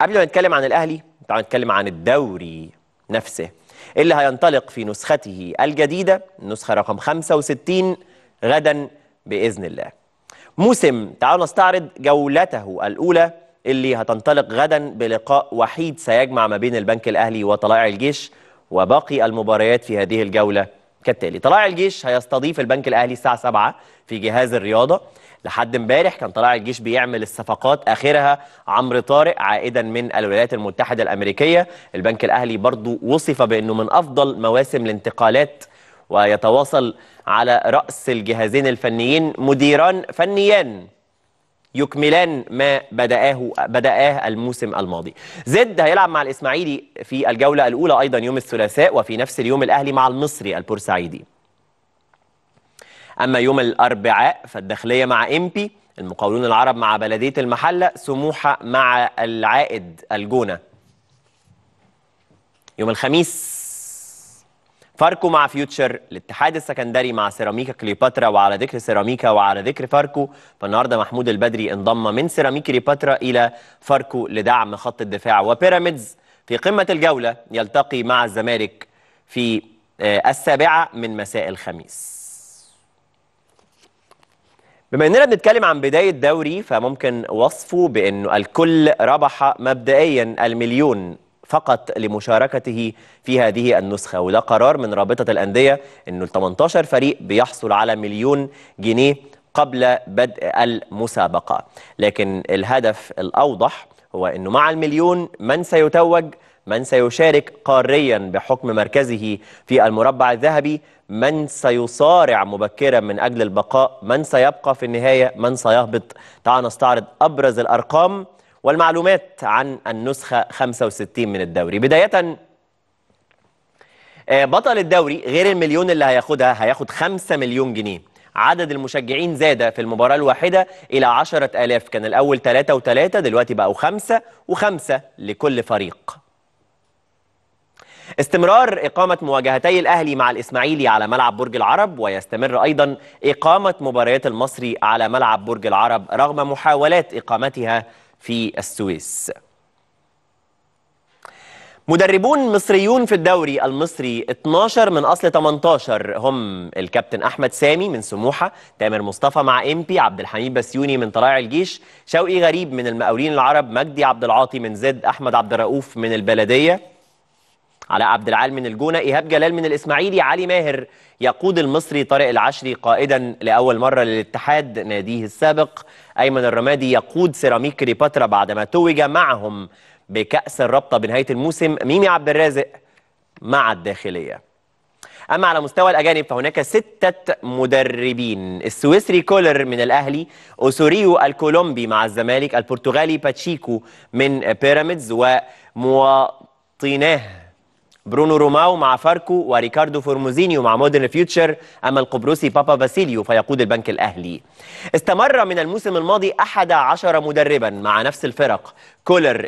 قبل ما نتكلم عن الاهلي تعالوا نتكلم عن الدوري نفسه إيه اللي هينطلق في نسخته الجديده النسخه رقم 65 غدا باذن الله موسم تعالوا نستعرض جولته الاولى اللي هتنطلق غدا بلقاء وحيد سيجمع ما بين البنك الاهلي وطلائع الجيش وباقي المباريات في هذه الجوله كالتالي طلائع الجيش هيستضيف البنك الاهلي الساعه 7 في جهاز الرياضه لحد امبارح كان طلع الجيش بيعمل الصفقات اخرها عمرو طارق عائدا من الولايات المتحده الامريكيه البنك الاهلي برضو وصف بانه من افضل مواسم الانتقالات ويتواصل على راس الجهازين الفنيين مديران فنيان يكملان ما بدأه بدأه الموسم الماضي زد هيلعب مع الإسماعيلي في الجولة الأولى أيضا يوم الثلاثاء وفي نفس اليوم الأهلي مع المصري البورسعيدي أما يوم الأربعاء فالداخلية مع إمبي المقاولون العرب مع بلدية المحلة سموحة مع العائد الجونة يوم الخميس فاركو مع فيوتشر الاتحاد السكندري مع سيراميكا كليوباترا وعلى ذكر سيراميكا وعلى ذكر فاركو فالنهارده محمود البدري انضم من سيراميكا كليوباترا الى فاركو لدعم خط الدفاع وبيراميدز في قمه الجوله يلتقي مع الزمالك في آه، السابعه من مساء الخميس بما اننا بنتكلم عن بدايه دوري فممكن وصفه بانه الكل ربح مبدئيا المليون فقط لمشاركته في هذه النسخه وده قرار من رابطه الانديه انه ال 18 فريق بيحصل على مليون جنيه قبل بدء المسابقه لكن الهدف الاوضح هو انه مع المليون من سيتوج من سيشارك قاريا بحكم مركزه في المربع الذهبي من سيصارع مبكرا من أجل البقاء من سيبقى في النهاية من سيهبط تعال نستعرض أبرز الأرقام والمعلومات عن النسخة 65 من الدوري بداية آه، بطل الدوري غير المليون اللي هياخدها هياخد 5 مليون جنيه عدد المشجعين زاد في المباراة الواحدة إلى 10000 كان الأول 3 و3 دلوقتي بقوا 5 و5 لكل فريق استمرار إقامة مواجهتي الأهلي مع الإسماعيلي على ملعب برج العرب ويستمر أيضا إقامة مباريات المصري على ملعب برج العرب رغم محاولات إقامتها في السويس مدربون مصريون في الدوري المصري 12 من اصل 18 هم الكابتن احمد سامي من سموحه، تامر مصطفى مع امبي، عبد الحميد بسيوني من طلائع الجيش، شوقي غريب من المقاولين العرب، مجدي عبد العاطي من زد، احمد عبد الرؤوف من البلديه، علاء عبد العال من الجونة إيهاب جلال من الإسماعيلي علي ماهر يقود المصري طارق العشري قائدا لأول مرة للاتحاد ناديه السابق أيمن الرمادي يقود سيراميك كليوباترا بعدما توج معهم بكأس الرابطة بنهاية الموسم ميمي عبد الرازق مع الداخلية أما على مستوى الأجانب فهناك ستة مدربين السويسري كولر من الأهلي أوسوريو الكولومبي مع الزمالك البرتغالي باتشيكو من بيراميدز ومواطناه برونو روماو مع فاركو وريكاردو فورموزينيو مع مودرن فيوتشر أما القبرصي بابا فاسيليو فيقود البنك الأهلي استمر من الموسم الماضي أحد عشر مدربا مع نفس الفرق كولر